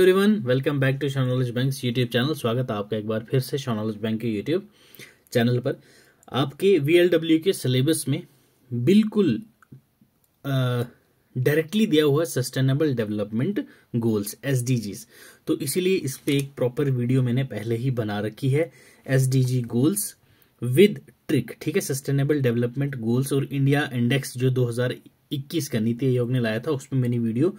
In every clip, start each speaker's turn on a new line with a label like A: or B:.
A: Everyone welcome back to show knowledge bank YouTube channel स्वागत है आपका एक बार फिर से शॉनॉलेज बैंक के यूट्यूब चैनल पर आपके वीएलडब्ल्यू के सिलेबस में बिल्कुल डायरेक्टली दिया हुआ सस्टेनेबल डेवलपमेंट गोल्स एस तो इसीलिए इस पर एक प्रॉपर वीडियो मैंने पहले ही बना रखी है एस गोल्स विद ट्रिक ठीक है सस्टेनेबल डेवलपमेंट गोल्स और इंडिया इंडेक्स जो 2000 इक्कीस का नीति आयोग ने लाया था उसमें मैंने वीडियो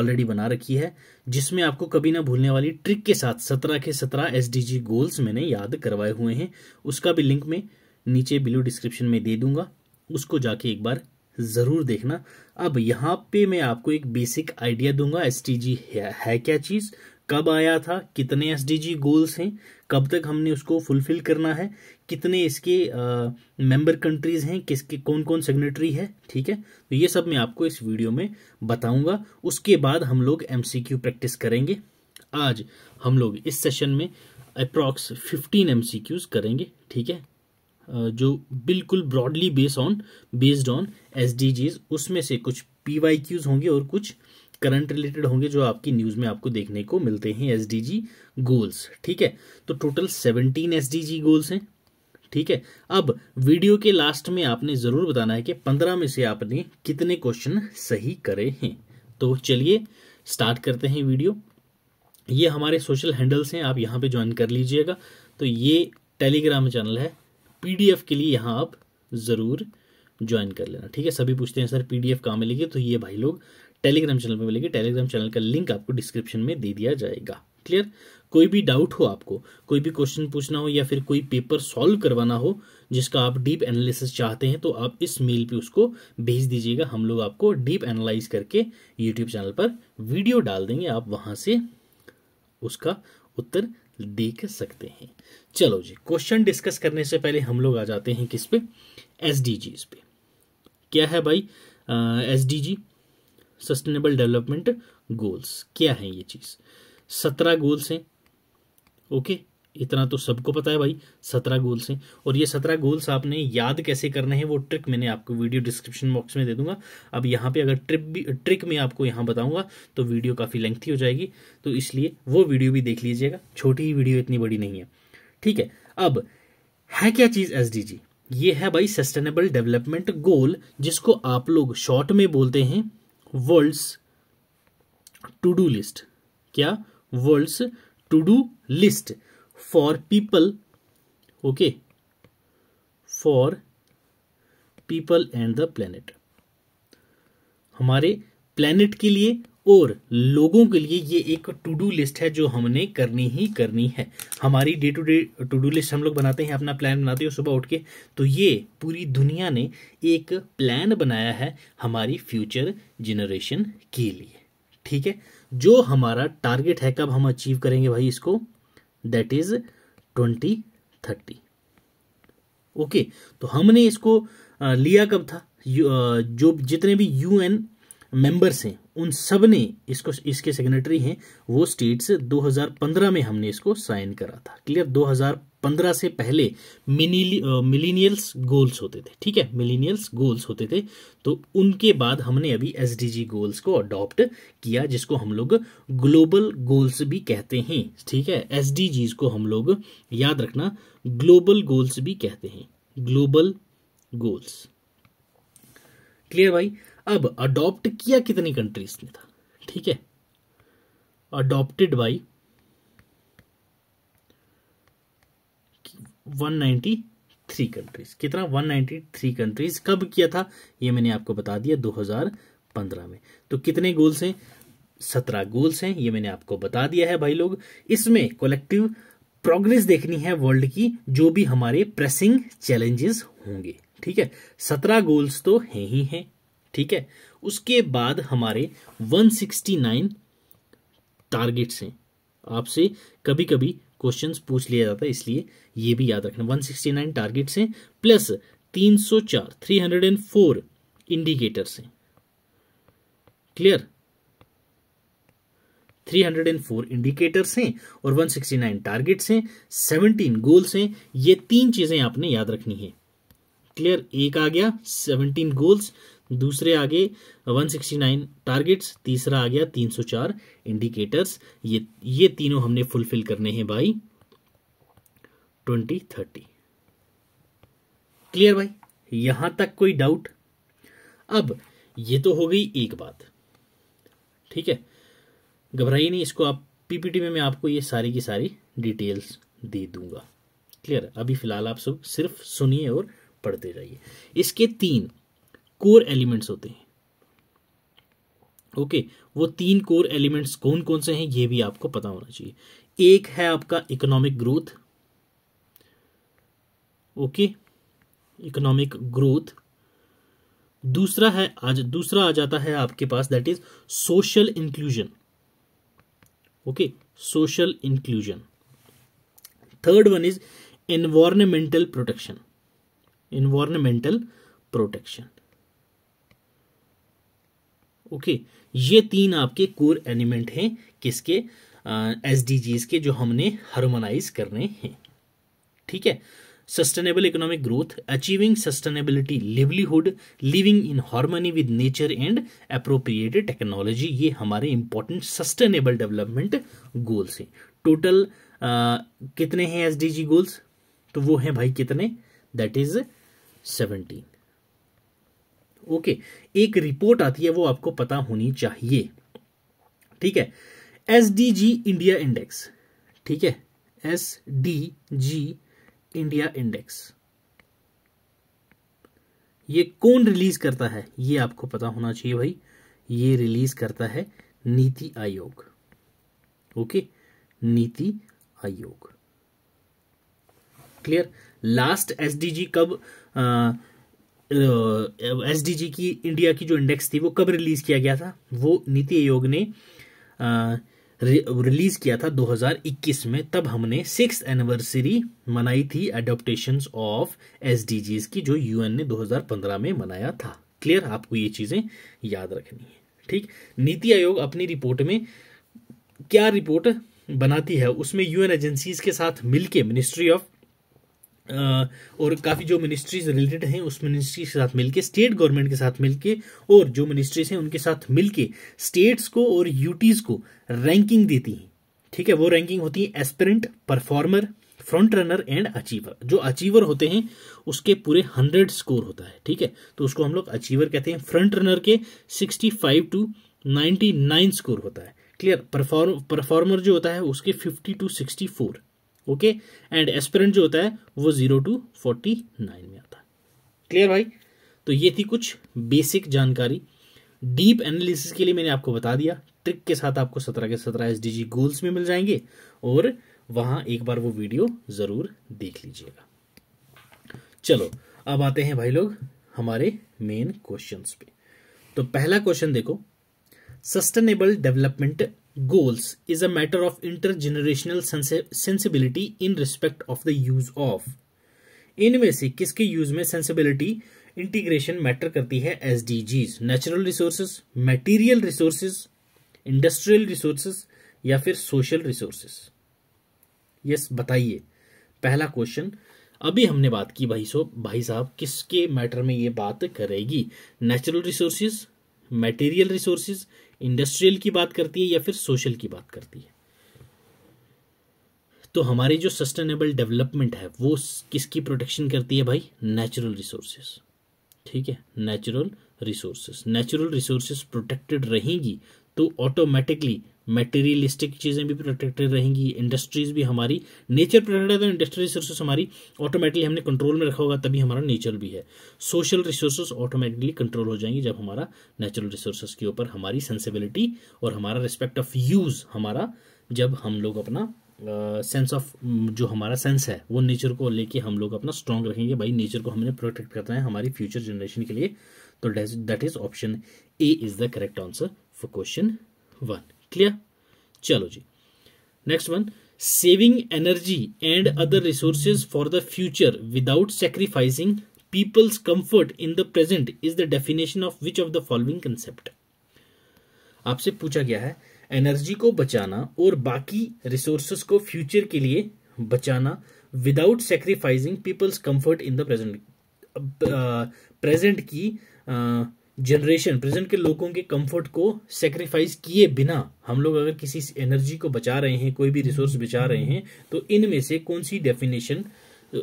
A: ऑलरेडी बना रखी है जिसमें आपको कभी ना भूलने वाली ट्रिक के साथ सत्रह के सत्रह एस गोल्स मैंने याद करवाए हुए हैं उसका भी लिंक मैं नीचे बिलो डिस्क्रिप्शन में दे दूंगा उसको जाके एक बार ज़रूर देखना अब यहाँ पे मैं आपको एक बेसिक आइडिया दूंगा एस है, है क्या चीज़ कब आया था कितने एस गोल्स हैं कब तक हमने उसको फुलफिल करना है कितने इसके मेंबर कंट्रीज़ हैं किसके कौन कौन सेग्नेटरी है ठीक है तो ये सब मैं आपको इस वीडियो में बताऊंगा उसके बाद हम लोग क्यू प्रैक्टिस करेंगे आज हम लोग इस सेशन में अप्रॉक्स फिफ्टीन एम करेंगे ठीक है जो बिल्कुल broadly base on based on S उसमें से कुछ पी होंगे और कुछ करंट रिलेटेड होंगे जो आपकी न्यूज़ में आपको देखने को मिलते हैं एस गोल्स ठीक है तो टोटल सेवनटीन एस गोल्स हैं ठीक है अब वीडियो के लास्ट में आपने ज़रूर बताना है कि पंद्रह में से आपने कितने क्वेश्चन सही करे हैं तो चलिए स्टार्ट करते हैं वीडियो ये हमारे सोशल हैंडल्स हैं आप यहां पे ज्वाइन कर लीजिएगा तो ये टेलीग्राम चैनल है पीडीएफ के लिए यहां आप ज़रूर ज्वाइन कर लेना ठीक है सभी पूछते हैं सर पीडीएफ कहाँ मिलेगी तो ये भाई लोग टेलीग्राम चैनल पर मिलेगी टेलीग्राम चैनल का लिंक आपको डिस्क्रिप्शन में दे दिया जाएगा क्लियर कोई भी डाउट हो आपको कोई भी क्वेश्चन पूछना हो या फिर कोई पेपर सॉल्व करवाना हो जिसका आप डीप एनालिसिस चाहते हैं तो आप इस मेल पे उसको भेज दीजिएगा हम लोग आपको डीप एनालाइज करके यूट्यूब चैनल पर वीडियो डाल देंगे आप वहां से उसका उत्तर देख सकते हैं चलो जी क्वेश्चन डिस्कस करने से पहले हम लोग आ जाते हैं किस पे एस पे क्या है भाई S uh, sustainable development goals क्या है ये चीज़ सत्रह गोल्स हैं ओके इतना तो सबको पता है भाई सत्रह गोल्स हैं और ये सत्रह गोल्स आपने याद कैसे करने हैं वो ट्रिक मैंने आपको वीडियो डिस्क्रिप्शन बॉक्स में दे दूंगा अब यहाँ पे अगर ट्रिप भी ट्रिक मैं आपको यहाँ बताऊंगा तो वीडियो काफ़ी लेंथी हो जाएगी तो इसलिए वो वीडियो भी देख लीजिएगा छोटी ही वीडियो इतनी बड़ी नहीं है ठीक है अब है क्या चीज़ एस ये है भाई सस्टेनेबल डेवलपमेंट गोल जिसको आप लोग शॉर्ट में बोलते हैं वर्ल्ड्स टू डू लिस्ट क्या world's to do list for people okay for people and the planet हमारे प्लेनेट के लिए और लोगों के लिए ये एक टू डू लिस्ट है जो हमने करनी ही करनी है हमारी day to day to do list हम लोग बनाते हैं अपना प्लान बनाते हैं सुबह उठ के तो ये पूरी दुनिया ने एक प्लान बनाया है हमारी फ्यूचर जनरेशन के लिए ठीक है जो हमारा टारगेट है कब हम अचीव करेंगे भाई इसको that is twenty thirty okay तो हमने इसको लिया कब था जो जितने भी यूएन मेंबर्स हैं उन सब ने इसको इसके सेक्रेटरी हैं वो स्टेट्स 2015 में हमने इसको साइन करा था क्लियर 2015 से पहले मिलीनियल्स गोल्स होते थे ठीक है मिलीनियल्स गोल्स होते थे तो उनके बाद हमने अभी एसडीजी गोल्स को अडॉप्ट किया जिसको हम लोग ग्लोबल गोल्स भी कहते हैं ठीक है एस को हम लोग याद रखना ग्लोबल गोल्स भी कहते हैं ग्लोबल गोल्स क्लियर भाई अब अडॉप्ट किया कितनी कंट्रीज ने था ठीक है अडॉप्टेड बाई 193 कंट्रीज कितना 193 कंट्रीज कब किया था ये मैंने आपको बता दिया 2015 में तो कितने गोल्स हैं सत्रह गोल्स हैं ये मैंने आपको बता दिया है भाई लोग इसमें कलेक्टिव प्रोग्रेस देखनी है वर्ल्ड की जो भी हमारे प्रेसिंग चैलेंजेस होंगे ठीक है सत्रह गोल्स तो हैं ही हैं ठीक है उसके बाद हमारे 169 टारगेट्स हैं आपसे कभी कभी क्वेश्चन पूछ लिया जाता है इसलिए ये भी याद रखना 169 टारगेट्स हैं प्लस 304 304 इंडिकेटर्स हैं क्लियर 304 इंडिकेटर्स हैं और 169 टारगेट्स हैं 17 गोल्स हैं ये तीन चीज़ें आपने याद रखनी है क्लियर एक आ गया सेवनटीन गोल्स दूसरे आगे 169 टारगेट्स तीसरा आ गया 304 इंडिकेटर्स ये ये तीनों हमने फुलफिल करने हैं भाई 2030 क्लियर भाई यहां तक कोई डाउट अब ये तो हो गई एक बात ठीक है घबराइए नहीं इसको आप पीपीटी में मैं आपको ये सारी की सारी डिटेल्स दे दूंगा क्लियर अभी फिलहाल आप सब सिर्फ सुनिए और पढ़ते जाइए इसके तीन कोर एलिमेंट्स होते हैं ओके वो तीन कोर एलिमेंट्स कौन कौन से हैं ये भी आपको पता होना चाहिए एक है आपका economic growth okay economic growth दूसरा है आज दूसरा आ जाता है आपके पास that is social inclusion okay social inclusion third one is environmental protection environmental protection okay ये तीन आपके कोर एलिमेंट हैं किसके एस uh, के जो हमने हार्मोनाइज करने हैं ठीक है sustainable economic growth achieving sustainability livelihood living in harmony with nature and appropriated technology ये हमारे इंपॉर्टेंट सस्टेनेबल डेवलपमेंट गोल्स हैं टोटल कितने हैं एस गोल्स तो वो हैं भाई कितने that is seventeen okay okay, एक रिपोर्ट आती है वो आपको पता होनी चाहिए ठीक है S D G India index ठीक है S D G India index ये कौन रिलीज करता है ये आपको पता होना चाहिए भाई ये रिलीज करता है नीति आयोग okay NITI Aayog clear last SDG कब एसडीजी की इंडिया की जो इंडेक्स थी वो कब रिलीज किया गया था वो नीति आयोग ने आ, रिलीज किया था 2021 में तब हमने सिक्स एनिवर्सरी मनाई थी एडोप्टेशन ऑफ एस की जो यूएन ने 2015 में मनाया था क्लियर आपको ये चीज़ें याद रखनी है ठीक नीति आयोग अपनी रिपोर्ट में क्या रिपोर्ट बनाती है उसमें यूएन एजेंसीज के साथ मिलके मिनिस्ट्री ऑफ और काफ़ी जो मिनिस्ट्रीज रिलेटेड हैं उस मिनिस्ट्री के साथ मिलके स्टेट गवर्नमेंट के साथ मिलके और जो मिनिस्ट्रीज हैं उनके साथ मिलके स्टेट्स को और यूटीज़ को रैंकिंग देती हैं ठीक है वो रैंकिंग होती है aspirant performer front runner and achiever जो अचीवर होते हैं उसके पूरे हंड्रेड स्कोर होता है ठीक है तो उसको हम लोग अचीवर कहते हैं फ्रंट रनर के sixty five to ninety nine score होता है क्लियर परफॉर्म परफॉर्मर जो होता है उसके fifty to sixty four okay and aspirant जो होता है वो जीरो टू फोर्टी नाइन में आता है क्लियर भाई तो ये थी कुछ बेसिक जानकारी डीप एनालिसिस के लिए मैंने आपको बता दिया ट्रिक के साथ आपको सत्रह के सत्रह एस डी गोल्स में मिल जाएंगे और वहां एक बार वो वीडियो ज़रूर देख लीजिएगा चलो अब आते हैं भाई लोग हमारे मेन क्वेश्चंस पे तो पहला क्वेश्चन देखो sustainable development goals is a matter of intergenerational sensibility in respect of the use of इनमें से किसके यूज में सेंसिबिलिटी इंटीग्रेशन मैटर करती है S natural resources material resources industrial resources या फिर सोशल रिसोर्सेज यस बताइए पहला क्वेश्चन अभी हमने बात की भाई सो भाई साहब किसके मैटर में ये बात करेगी natural resources material resources industrial की बात करती है या फिर सोशल की बात करती है तो हमारी जो सस्टेनेबल डेवलपमेंट है वो किसकी प्रोटेक्शन करती है भाई नेचुरल रिसोर्सेस ठीक है natural resources natural resources protected रहेंगी तो ऑटोमेटिकली मेटेरियलिस्टिक चीज़ें भी प्रोटेक्टेड रहेंगी इंडस्ट्रीज़ भी हमारी नेचर प्रोटेक्टेड है तो इंडस्ट्री रिसोर्सेस हमारी ऑटोमेटिकली हमने कंट्रोल में रखा होगा तभी हमारा नेचर भी है सोशल रिसोर्सेस ऑटोमेटिकली कंट्रोल हो जाएंगे जब हमारा नेचुरल रिसोर्सेज के ऊपर हमारी सेंसिबिलिटी और हमारा रिस्पेक्ट ऑफ यूज़ हमारा जब हम लोग अपना सेंस uh, ऑफ जो हमारा सेंस है वो नेचर को लेके हम लोग अपना स्ट्रांग रखेंगे भाई नेचर को हमने प्रोटेक्ट करना है हमारी फ्यूचर जनरेशन के लिए तो that is option A is the correct answer for question one clear चलो जी next one saving energy and other resources for the future without sacrificing people's comfort in the present is the definition of which of the following concept आपसे पूछा गया है energy को बचाना और बाकी रिसोर्सेस को फ्यूचर के लिए बचाना without sacrificing people's comfort in the present present की uh, जनरेशन प्रेजेंट के लोगों के कंफर्ट को सेक्रीफाइस किए बिना हम लोग अगर किसी एनर्जी को बचा रहे हैं कोई भी रिसोर्स बचा रहे हैं तो इनमें से कौन सी डेफिनेशन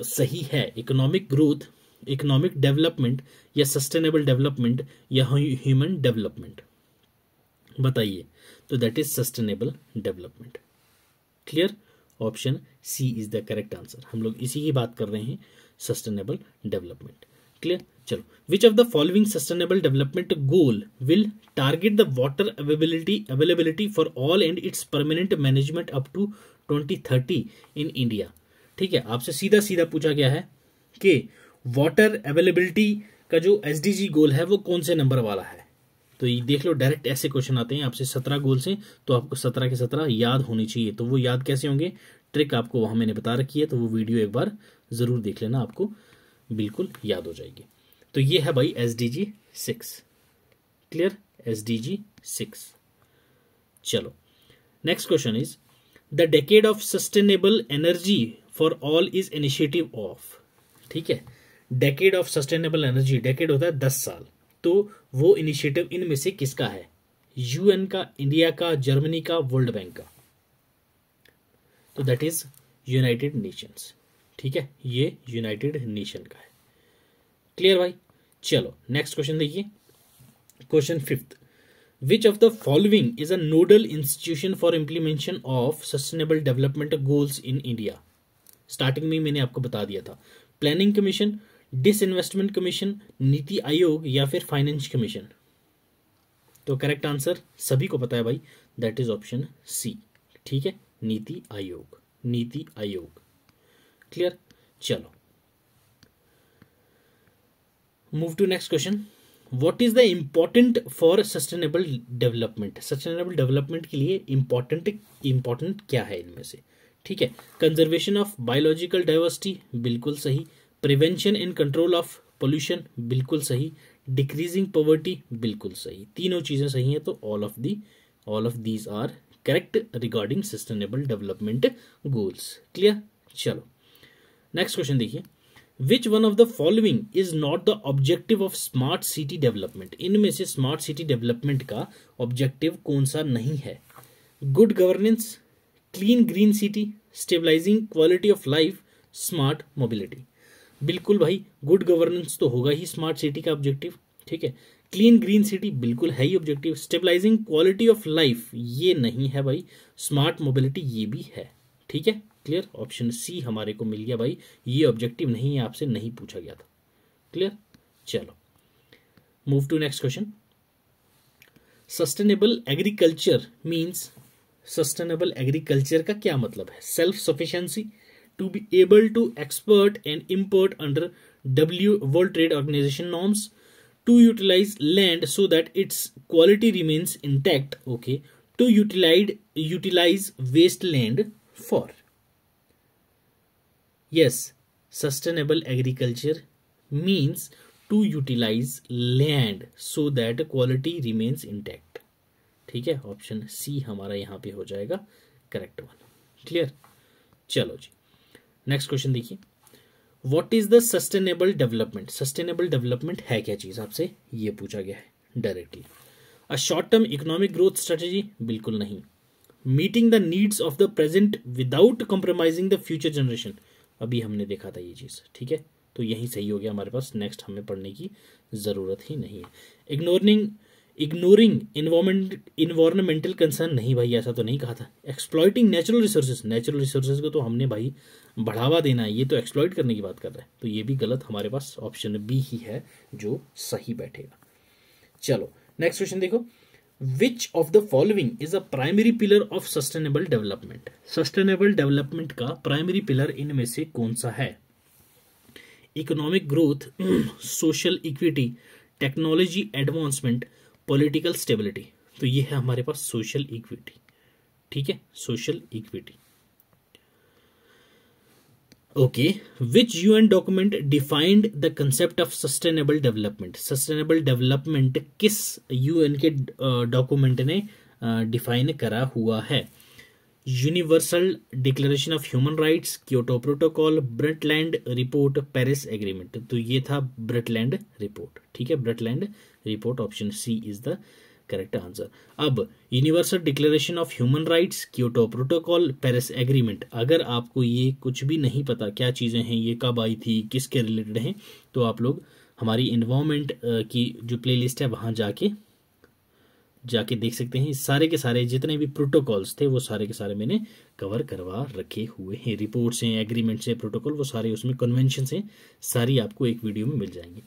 A: सही है इकोनॉमिक ग्रोथ इकोनॉमिक डेवलपमेंट या सस्टेनेबल डेवलपमेंट या ह्यूमन डेवलपमेंट बताइए तो that is sustainable development clear option C is the correct answer हम लोग इसी की बात कर रहे हैं सस्टेनेबल डेवलपमेंट क्लियर चलो which of the following sustainable development goal will target the water availability availability for all and its permanent management up to twenty thirty in India ठीक है आपसे सीधा सीधा पूछा गया है कि वाटर अवेलेबिलिटी का जो एस गोल है वो कौन से नंबर वाला है तो ये देख लो डायरेक्ट ऐसे क्वेश्चन आते हैं आपसे सत्रह गोल से तो आपको सत्रह के सत्रह याद होने चाहिए तो वो याद कैसे होंगे ट्रिक आपको वहां मैंने बता रखी है तो वो वीडियो एक बार ज़रूर देख लेना आपको बिल्कुल याद हो जाएगी तो ये है भाई S D G six clear S D G six चलो next question is the decade of sustainable energy for all is initiative of ठीक है decade of sustainable energy decade होता है दस साल तो वो इनिशिएटिव इनमें से किसका है यूएन का इंडिया का जर्मनी का वर्ल्ड बैंक का तो दैट इज यूनाइटेड नेशंस ठीक है ये यूनाइटेड नेशन का है क्लियर भाई चलो नेक्स्ट क्वेश्चन देखिए question fifth which of the following is a nodal institution for implementation of sustainable development goals in India starting में मैंने आपको बता दिया था planning commission disinvestment commission NITI Aayog या फिर फाइनेंस कमीशन तो करेक्ट आंसर सभी को पता है भाई दैट इज ऑप्शन सी ठीक है नीति आयोग नीति आयोग क्लियर चलो move to next question what is the important for sustainable development sustainable development के लिए इंपॉर्टेंट इंपॉर्टेंट क्या है इनमें से ठीक है कंजर्वेशन ऑफ बायोलॉजिकल डाइवर्सिटी बिल्कुल सही prevention and control of pollution बिल्कुल सही डिक्रीजिंग पॉवर्टी बिल्कुल सही तीनों चीज़ें सही हैं तो all of the all of these are correct regarding sustainable development goals clear चलो नेक्स्ट क्वेश्चन देखिए which one of the following is not the objective of smart city development इनमें से स्मार्ट सिटी डेवलपमेंट का objective कौन सा नहीं है good governance clean green city stabilising quality of life smart mobility बिल्कुल भाई गुड गवर्नेंस तो होगा ही स्मार्ट सिटी का ऑब्जेक्टिव ठीक है क्लीन ग्रीन सिटी बिल्कुल है ही objective stabilising quality of life ये नहीं है भाई स्मार्ट मोबिलिटी ये भी है ठीक है क्लियर ऑप्शन सी हमारे को मिल गया भाई ये ऑब्जेक्टिव नहीं है आपसे नहीं पूछा गया था क्लियर चलो move to next question sustainable agriculture means sustainable agriculture का क्या मतलब है self sufficiency to be able to expert and import under W world trade organisation norms to utilise land so that its quality remains intact okay to utilised utilise waste land for Yes, sustainable agriculture means to utilize land so that quality remains intact. ठीक है option C हमारा यहाँ पे हो जाएगा correct one clear चलो जी next question देखिए what is the sustainable development sustainable development है क्या चीज़ आपसे ये पूछा गया है directly a short term economic growth strategy बिल्कुल नहीं meeting the needs of the present without compromising the future generation अभी हमने देखा था ये चीज़ ठीक है तो यही सही हो गया हमारे पास नेक्स्ट हमें पढ़ने की ज़रूरत ही नहीं है ignoring ignoring environment environmental concern नहीं भाई ऐसा तो नहीं कहा था exploiting natural resources natural resources को तो हमने भाई बढ़ावा देना है ये तो एक्सप्लॉइट करने की बात कर रहा है तो ये भी गलत हमारे पास ऑप्शन बी ही है जो सही बैठेगा चलो नेक्स्ट क्वेश्चन देखो which of the following is a primary pillar of sustainable development sustainable development का प्राइमरी पिलर इनमें से कौन सा है economic growth social equity technology advancement political stability तो ये है हमारे पास सोशल इक्विटी ठीक है social equity okay which U N document defined the concept of sustainable development sustainable development किस un के डॉक्यूमेंट uh, ने डिफाइन uh, करा हुआ है universal declaration of human right Kyoto protocol Brundtland report Paris agreement तो ये था Brundtland report ठीक है Brundtland report option C is the correct answer अब universal declaration of human rights Kyoto protocol Paris agreement अगर आपको ये कुछ भी नहीं पता क्या चीज़ें हैं ये कब आई थी किसके रिलेटेड हैं तो आप लोग हमारी इन्वामेंट की जो प्लेलिस्ट है वहाँ जाके जाके देख सकते हैं सारे के सारे जितने भी प्रोटोकॉल्स थे वो सारे के सारे मैंने कवर करवा रखे हुए हैं रिपोर्ट्स हैं एग्रीमेंट्स हैं प्रोटोकॉल वो सारे उसमें कन्वेंशन हैं सारी आपको एक वीडियो में मिल जाएंगे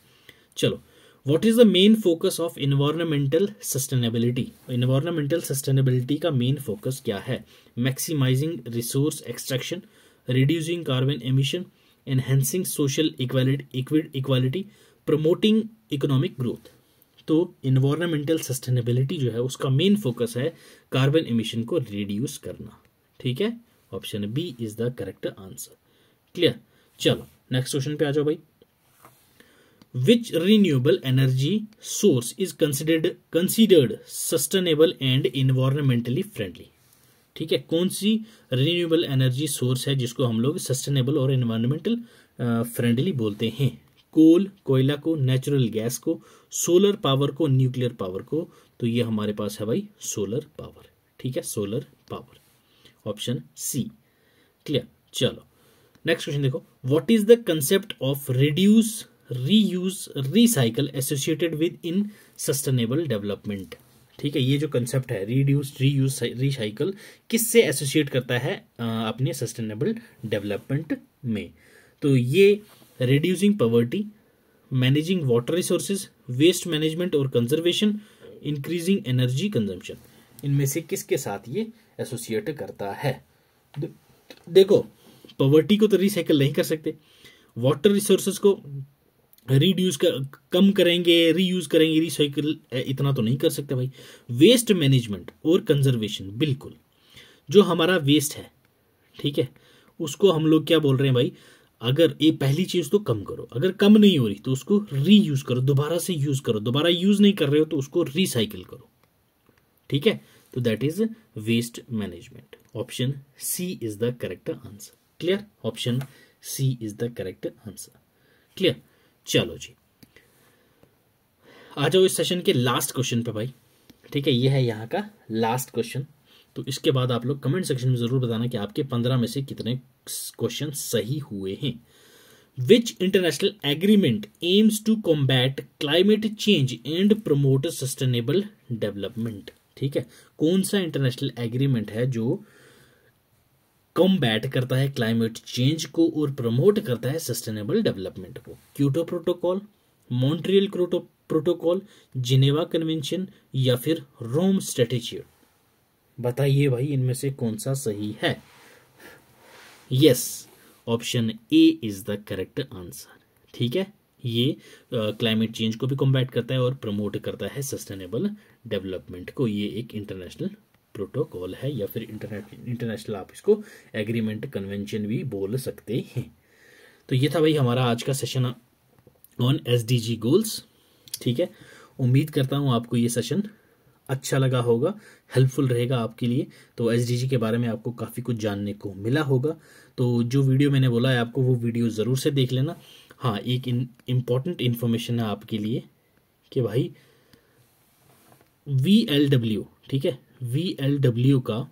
A: चलो what is the main focus of environmental sustainability environmental sustainability का मेन फोकस क्या है maximising resource extraction reducing carbon emission enhancing social equality promoting economic growth तो इन्वायरमेंटल सस्टेनेबिलिटी जो है उसका मेन फोकस है कार्बन एमिशन को रिड्यूस करना ठीक है option B is the correct answer clear चलो नेक्स्ट क्वेश्चन पे आ जाओ भाई which renewable energy source is considered considered sustainable and environmentally friendly ठीक है कौन सी रिन्यूएबल एनर्जी सोर्स है जिसको हम लोग सस्टेनेबल और इन्वायरमेंटल फ्रेंडली बोलते हैं कोल कोयला को नेचुरल गैस को सोलर पावर को न्यूक्लियर पावर को तो ये हमारे पास है भाई सोलर पावर ठीक है solar power option C clear चलो नेक्स्ट क्वेश्चन देखो what is the concept of reduce reuse recycle associated with in sustainable development ठीक है ये जो कंसेप्ट है रीड्यूस रीयूज रिसाइकल किससे एसोसिएट करता है अपने सस्टेनेबल डेवलपमेंट में तो ये reducing poverty managing water resources waste management और कंजर्वेशन इंक्रीजिंग एनर्जी कंजम्पशन इनमें से किसके साथ ये एसोसिएट करता है देखो पवर्टी को तो रिसाइकल नहीं कर सकते वाटर रिसोर्सेज को रिड्यूस कर कम करेंगे रीयूज करेंगे रिसाइकल इतना तो नहीं कर सकते भाई वेस्ट मैनेजमेंट और कंजर्वेशन बिल्कुल जो हमारा वेस्ट है ठीक है उसको हम लोग क्या बोल रहे हैं भाई अगर ये पहली चीज़ तो कम करो अगर कम नहीं हो रही तो उसको रीयूज करो दोबारा से यूज़ करो दोबारा यूज़ नहीं कर रहे हो तो उसको रिसाइकिल करो ठीक है तो that is waste management option C is the correct answer clear option C is the correct answer clear चलो जी आ जाओ इस सेशन के लास्ट क्वेश्चन पे भाई ठीक है ये है यहाँ का लास्ट क्वेश्चन तो इसके बाद आप लोग कमेंट सेक्शन में ज़रूर बताना कि आपके पंद्रह में से कितने क्वेश्चन सही हुए हैं which international agreement aims to combat climate change and promote sustainable development ठीक है कौन सा इंटरनेशनल एग्रीमेंट है जो कॉम्बैट करता है क्लाइमेट चेंज को और प्रमोट करता है सस्टेनेबल डेवलपमेंट को Kyoto protocol Montreal protocol Geneva convention या फिर रोम स्ट्रेटेजी बताइए भाई इनमें से कौन सा सही है yes option A is the correct answer ठीक है ये क्लाइमेट uh, चेंज को भी कॉम्बैट करता है और प्रमोट करता है सस्टेनेबल डेवलपमेंट को ये एक इंटरनेशनल प्रोटोकॉल है या फिर इंटरनेट इंटरनेशनल आप इसको एग्रीमेंट कन्वेंशन भी बोल सकते हैं तो ये था भाई हमारा आज का session on S D G goals ठीक है उम्मीद करता हूँ आपको ये सेशन अच्छा लगा होगा हेल्पफुल रहेगा आपके लिए तो एस के बारे में आपको काफ़ी कुछ जानने को मिला होगा तो जो वीडियो मैंने बोला है आपको वो वीडियो ज़रूर से देख लेना हाँ एक इम्पॉर्टेंट इन्फॉर्मेशन है आपके लिए कि भाई वी एल डब्ल्यू ठीक है वी एल डब्ल्यू का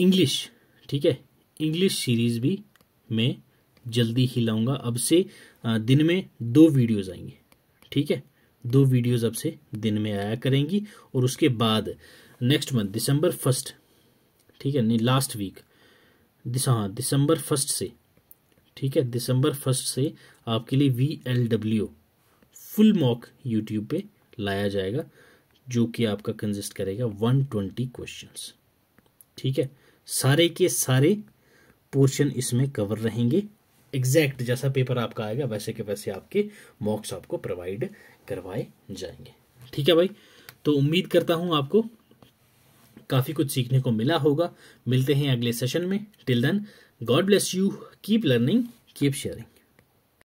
A: इंग्लिश ठीक है इंग्लिश सीरीज भी मैं जल्दी ही लाऊंगा अब से दिन में दो वीडियोस आएंगे ठीक है दो वीडियोस अब से दिन में आया करेंगी और उसके बाद नेक्स्ट मंथ दिसंबर फर्स्ट ठीक है नहीं लास्ट वीक हाँ दिसंबर फर्स्ट से ठीक है दिसंबर फर्स्ट से आपके लिए V L W full mock YouTube पे लाया जाएगा जो कि आपका कंजिस्ट करेगा 120 क्वेश्चन ठीक है सारे के सारे पोर्शन इसमें कवर रहेंगे एग्जैक्ट जैसा पेपर आपका आएगा वैसे के वैसे आपके मॉक्स आपको प्रोवाइड करवाए जाएंगे ठीक है भाई तो उम्मीद करता हूं आपको काफ़ी कुछ सीखने को मिला होगा मिलते हैं अगले सेशन में till then God bless you keep learning keep sharing